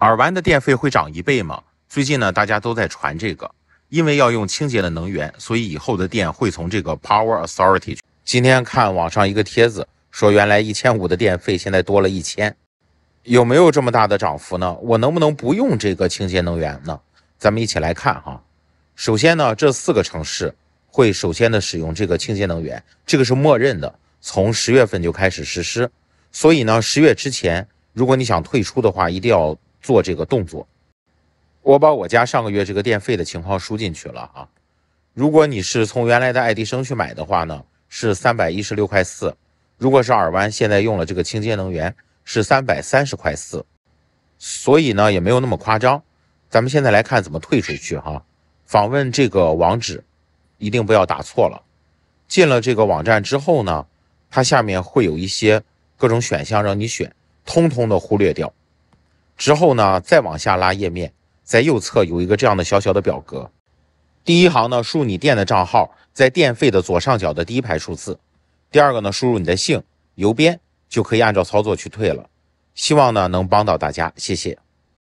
尔湾的电费会涨一倍吗？最近呢，大家都在传这个，因为要用清洁的能源，所以以后的电会从这个 Power Authority。今天看网上一个帖子说，原来一千五的电费现在多了一千，有没有这么大的涨幅呢？我能不能不用这个清洁能源呢？咱们一起来看哈。首先呢，这四个城市会首先的使用这个清洁能源，这个是默认的，从十月份就开始实施。所以呢，十月之前如果你想退出的话，一定要。做这个动作，我把我家上个月这个电费的情况输进去了啊。如果你是从原来的爱迪生去买的话呢，是三百一十六块四；如果是耳湾现在用了这个清洁能源，是三百三十块四。所以呢，也没有那么夸张。咱们现在来看怎么退出去哈。访问这个网址，一定不要打错了。进了这个网站之后呢，它下面会有一些各种选项让你选，通通的忽略掉。之后呢，再往下拉页面，在右侧有一个这样的小小的表格，第一行呢，输你店的账号，在电费的左上角的第一排数字，第二个呢，输入你的姓邮编，就可以按照操作去退了。希望呢能帮到大家，谢谢。